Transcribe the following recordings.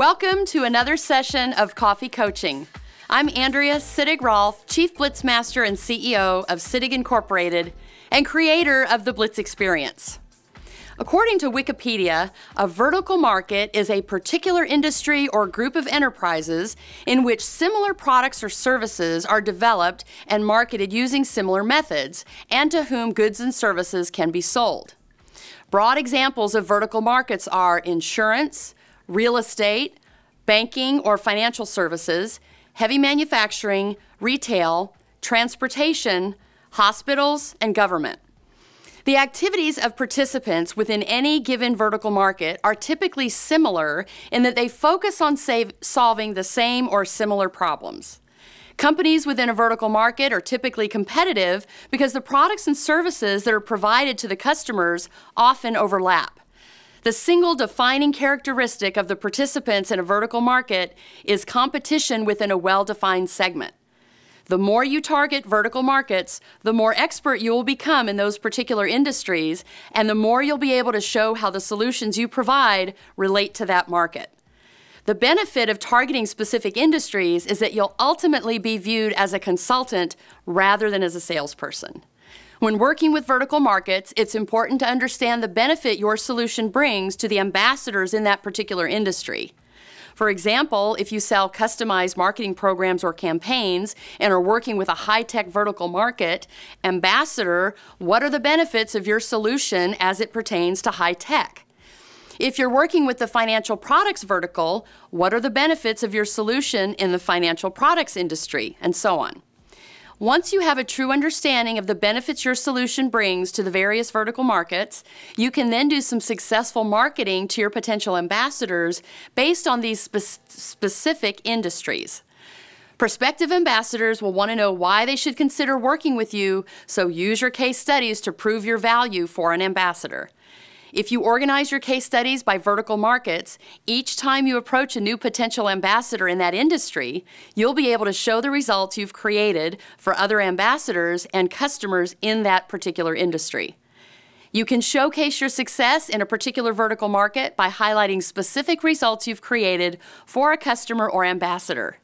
Welcome to another session of Coffee Coaching. I'm Andrea Sittig Rolf, Chief Blitzmaster and CEO of Sittig Incorporated and creator of the Blitz Experience. According to Wikipedia, a vertical market is a particular industry or group of enterprises in which similar products or services are developed and marketed using similar methods, and to whom goods and services can be sold. Broad examples of vertical markets are insurance, real estate, banking or financial services, heavy manufacturing, retail, transportation, hospitals, and government. The activities of participants within any given vertical market are typically similar in that they focus on save, solving the same or similar problems. Companies within a vertical market are typically competitive because the products and services that are provided to the customers often overlap. The single defining characteristic of the participants in a vertical market is competition within a well defined segment. The more you target vertical markets, the more expert you will become in those particular industries, and the more you'll be able to show how the solutions you provide relate to that market. The benefit of targeting specific industries is that you'll ultimately be viewed as a consultant rather than as a salesperson. When working with vertical markets, it's important to understand the benefit your solution brings to the ambassadors in that particular industry. For example, if you sell customized marketing programs or campaigns and are working with a high tech vertical market, ambassador, what are the benefits of your solution as it pertains to high tech? If you're working with the financial products vertical, what are the benefits of your solution in the financial products industry, and so on. Once you have a true understanding of the benefits your solution brings to the various vertical markets, you can then do some successful marketing to your potential ambassadors based on these spe specific industries. Prospective ambassadors will want to know why they should consider working with you, so use your case studies to prove your value for an ambassador. If you organize your case studies by vertical markets, each time you approach a new potential ambassador in that industry, you'll be able to show the results you've created for other ambassadors and customers in that particular industry. You can showcase your success in a particular vertical market by highlighting specific results you've created for a customer or ambassador.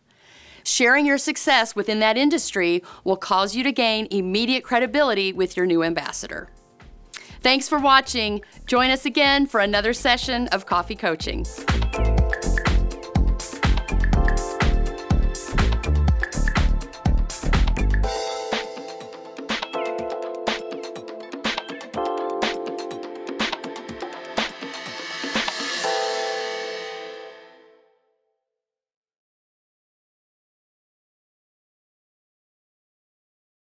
Sharing your success within that industry will cause you to gain immediate credibility with your new ambassador. Thanks for watching. Join us again for another session of Coffee Coaching.